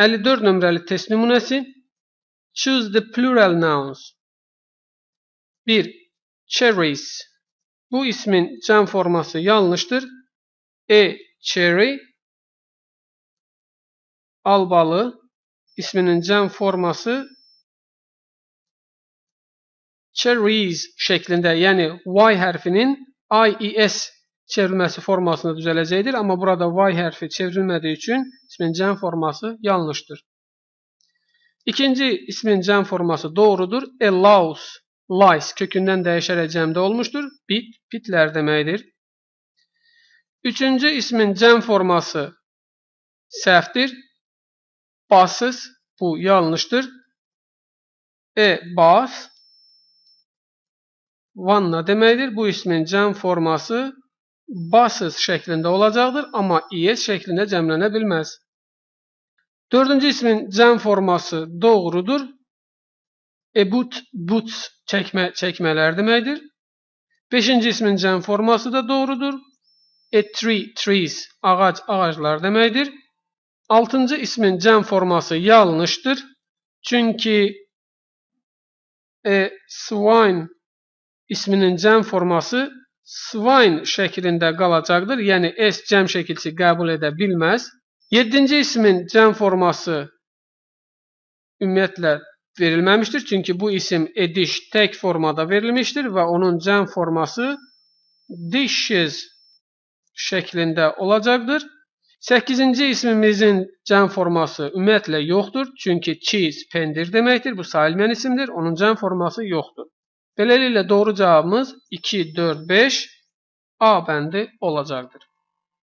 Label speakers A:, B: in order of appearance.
A: 54 numaralı test numunesi Choose the plural nouns.
B: 1. Cherries. Bu ismin can forması yanlıştır. E. Cherry. Albalı isminin can forması
A: cherries şeklinde yani y harfinin ies çevrilmesi formasına düzələcəkdir. Amma burada y hərfi çevrilmədiyi üçün ismin cem forması yanlıştır. İkinci ismin cem forması doğrudur. E, Allows, lies kökünden değişerek cemde olmuştur. Bit, bitler demektir.
B: Üçüncü ismin cem forması seftir, Basız bu yanlıştır. E bas
A: vanna deməkdir. Bu ismin cəm forması basız şeklinde olacaktır, ama is şeklinde cəmlənə bilməz. Dördüncü ismin cəm forması doğrudur. Ebut, but çəkmə, çəkmələr deməkdir. Beşinci ismin cəm forması da doğrudur. A e, tree, trees, ağac, ağaclar deməkdir. Altıncı ismin cəm forması yanlışdır. Çünki e, swine isminin cəm forması swine şəklində qalacaqdır. Yəni, s cəm şəkilsi qəbul edə bilməz. Yeddinci ismin cəm forması ümumiyyətlə verilməmişdir. Çünki bu isim ediş tək formada verilmişdir və onun cəm forması dishes şəklində olacaqdır. Səkizinci ismimizin cəm forması ümumiyyətlə yoxdur. Çünki cheese pendir deməkdir. Bu sayılmayan isimdir. Onun cəm forması
B: yoxdur. Beləliklə doğru cavabımız 2, 4, 5 A bəndi olacaqdır.